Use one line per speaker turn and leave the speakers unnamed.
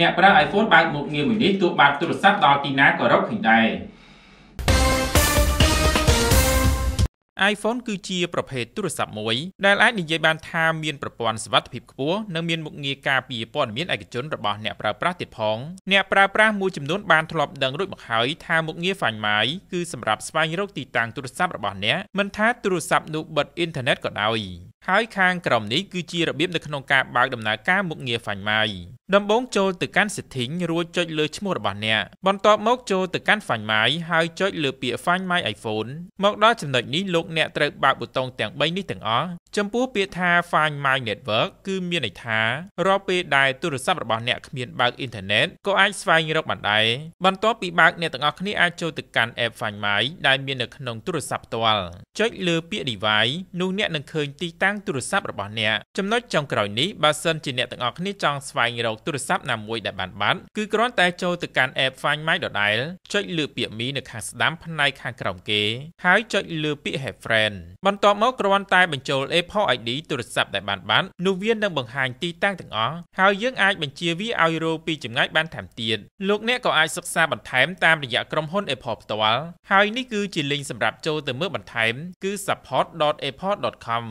អ្នកប្រើ iPhone បើកមុខងារមួយនេះទោះបាត់ទូរស័ព្ទដល់ទីណាក៏រកឃើញដែរ iPhone គឺជាប្រភេទទូរស័ព្ទមួយដែលអាចនិយាយបានថាមាន ប្រព័ន្ធសុវត្ថិភាពខ្ពស់និងមានមុខងារការពារព័ត៌មានឯកជនរបស់អ្នកប្រើប្រាស់ទៀតផងអ្នកប្រើប្រាស់មួយចំនួនបានធ្លាប់ដឹងរួចមកហើយថាមុខងារ Find My គឺសម្រាប់ស្វែងរកទីតាំងទូរស័ព្ទរបស់អ្នកមិនថាទូរស័ព្ទនោះបិទអ៊ីនធឺណិតក៏ដោយហើយខាងក្រោមនេះគឺជារបៀបនៅក្នុងការបើកដំណើរការមុខងារ Find My ដំបូងចូលទៅកាន់ setting រួចចុចលើឈ្មោះរបស់អ្នកបន្ទាប់មកចូលទៅកាន់ Find My ហើយចុចលើពាក្យ Find My iPhone មកដល់ចំណុចនេះលោកអ្នកត្រូវបើកប៊ូតុងទាំង3នេះទាំងអស់ចំពោះពាក្យថា Find My Network គឺមានន័យថារាល់ពេលដែលទូរស័ព្ទរបស់អ្នកគ្មានបើកអ៊ីនធឺណិតក៏អាចស្វែងរកបានដែរបន្ទាប់ពីបើកអ្នកទាំងអស់គ្នាអាចចូលទៅកាន់ App Find My ដែលមាននៅក្នុងទូរស័ព្ទផ្ទាល់ចុចលើពាក្យ Device នោះអ្នកនឹងឃើញទីតាំងទូរស័ព្ទរបស់អ្នកចំណុចចុងក្រោយនេះបើសិនជាអ្នកទាំងអស់គ្នាចង់ស្វែងរកកទូរស័ព្ទណាមួយដែលបានបាត់គឺគ្រាន់តែចូលទៅកាន់ app Find My ដដែលចុចលើ ពាក្យមីនៅខាងស្ដាំផ្នែកខាងក្រោមគេ ហើយចុចលើពាក្យ Have Friend បន្ទាប់មកគ្រាន់តែបញ្ចូល Apple ID ទូរស័ព្ទដែលបានបាត់នោះវានឹងបង្ហាញទីតាំងទាំងអស់ហើយយើងអាចបញ្ជាវាឲ្យរកពីចម្ងាយបានតាមទៀតលោកអ្នកក៏អាចសិក្សាបន្ថែមតាមរយៈក្រុមហ៊ុន Apple ផ្ទាល់ហើយនេះគឺជាលីងសម្រាប់ចូលទៅមើលបន្ថែមគឺ support.apple.com